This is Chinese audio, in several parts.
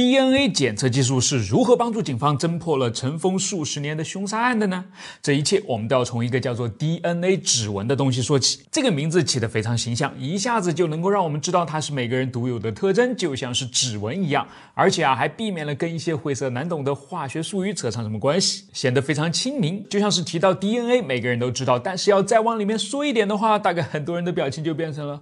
DNA 检测技术是如何帮助警方侦破了尘封数十年的凶杀案的呢？这一切我们都要从一个叫做 DNA 指纹的东西说起。这个名字起得非常形象，一下子就能够让我们知道它是每个人独有的特征，就像是指纹一样。而且啊，还避免了跟一些晦涩难懂的化学术语扯上什么关系，显得非常亲民。就像是提到 DNA，每个人都知道。但是要再往里面说一点的话，大概很多人的表情就变成了。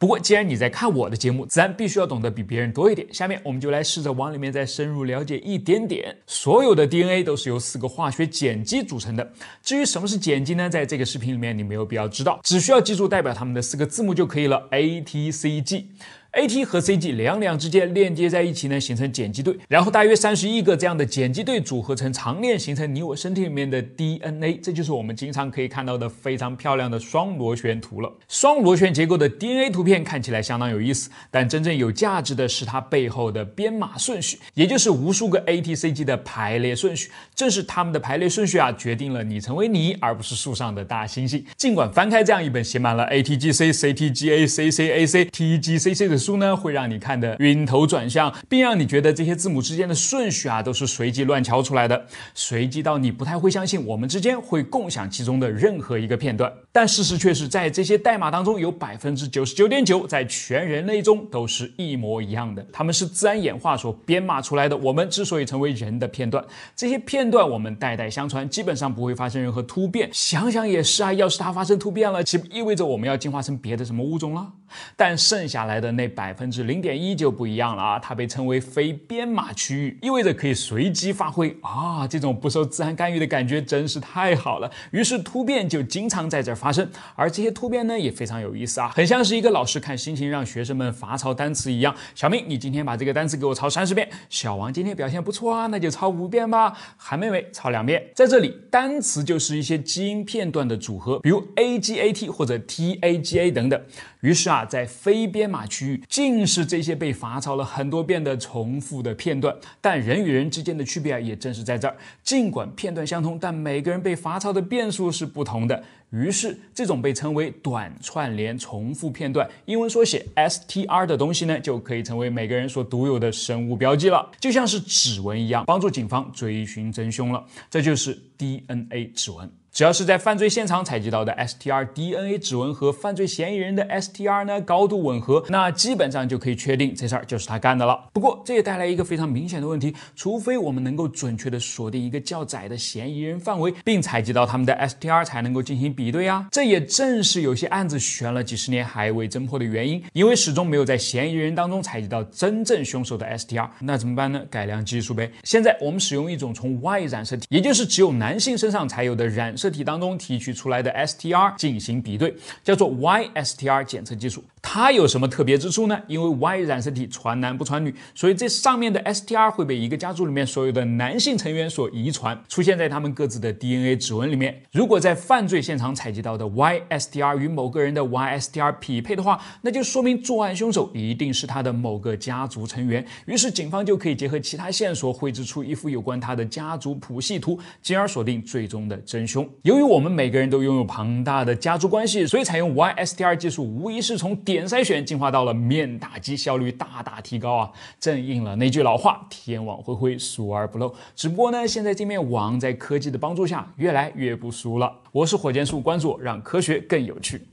不过，既然你在看我的节目，自然必须要懂得比别人多一点。下面我们就来试着往里面再深入了解一点点。所有的 DNA 都是由四个化学碱基组成的。至于什么是碱基呢？在这个视频里面你没有必要知道，只需要记住代表它们的四个字母就可以了：A、T、C、G。A T 和 C G 两两之间链接在一起呢，形成碱基对，然后大约三十亿个这样的碱基对组合成长链，形成你我身体里面的 D N A。这就是我们经常可以看到的非常漂亮的双螺旋图了。双螺旋结构的 D N A 图片看起来相当有意思，但真正有价值的是它背后的编码顺序，也就是无数个 A T C G 的排列顺序。正是它们的排列顺序啊，决定了你成为你，而不是树上的大猩猩。尽管翻开这样一本写满了 A T G C C T G A C C A C T G C C 的。书呢会让你看得晕头转向，并让你觉得这些字母之间的顺序啊都是随机乱敲出来的，随机到你不太会相信我们之间会共享其中的任何一个片段。但事实却是在这些代码当中，有百分之九十九点九在全人类中都是一模一样的，它们是自然演化所编码出来的。我们之所以成为人的片段，这些片段我们代代相传，基本上不会发生任何突变。想想也是啊，要是它发生突变了，岂不意味着我们要进化成别的什么物种了？但剩下来的那百分之零点一就不一样了啊，它被称为非编码区域，意味着可以随机发挥啊，这种不受自然干预的感觉真是太好了。于是突变就经常在这儿发生，而这些突变呢也非常有意思啊，很像是一个老师看心情让学生们罚抄单词一样。小明，你今天把这个单词给我抄三十遍。小王今天表现不错啊，那就抄五遍吧。韩妹妹抄两遍。在这里，单词就是一些基因片段的组合，比如 A G A T 或者 T A G A 等等。于是啊，在非编码区域，尽是这些被罚抄了很多遍的重复的片段。但人与人之间的区别啊，也正是在这儿。尽管片段相同，但每个人被罚抄的遍数是不同的。于是，这种被称为短串联重复片段（英文缩写 STR） 的东西呢，就可以成为每个人所独有的生物标记了，就像是指纹一样，帮助警方追寻真凶了。这就是 DNA 指纹。只要是在犯罪现场采集到的 STR DNA 指纹和犯罪嫌疑人的 STR 呢高度吻合，那基本上就可以确定这事儿就是他干的了。不过，这也带来一个非常明显的问题：除非我们能够准确地锁定一个较窄的嫌疑人范围，并采集到他们的 STR，才能够进行比。比对啊，这也正是有些案子悬了几十年还未侦破的原因，因为始终没有在嫌疑人当中采集到真正凶手的 STR。那怎么办呢？改良技术呗。现在我们使用一种从 Y 染色体，也就是只有男性身上才有的染色体当中提取出来的 STR 进行比对，叫做 YSTR 检测技术。它有什么特别之处呢？因为 Y 染色体传男不传女，所以这上面的 STR 会被一个家族里面所有的男性成员所遗传，出现在他们各自的 DNA 指纹里面。如果在犯罪现场采集到的 Y STR 与某个人的 Y STR 匹配的话，那就说明作案凶手一定是他的某个家族成员。于是警方就可以结合其他线索，绘制出一幅有关他的家族谱系图，进而锁定最终的真凶。由于我们每个人都拥有庞大的家族关系，所以采用 Y STR 技术，无疑是从点。筛选进化到了面打击，效率大大提高啊！正应了那句老话：“天网恢恢，疏而不漏。”只不过呢，现在这面网在科技的帮助下，越来越不疏了。我是火箭叔，关注我，让科学更有趣。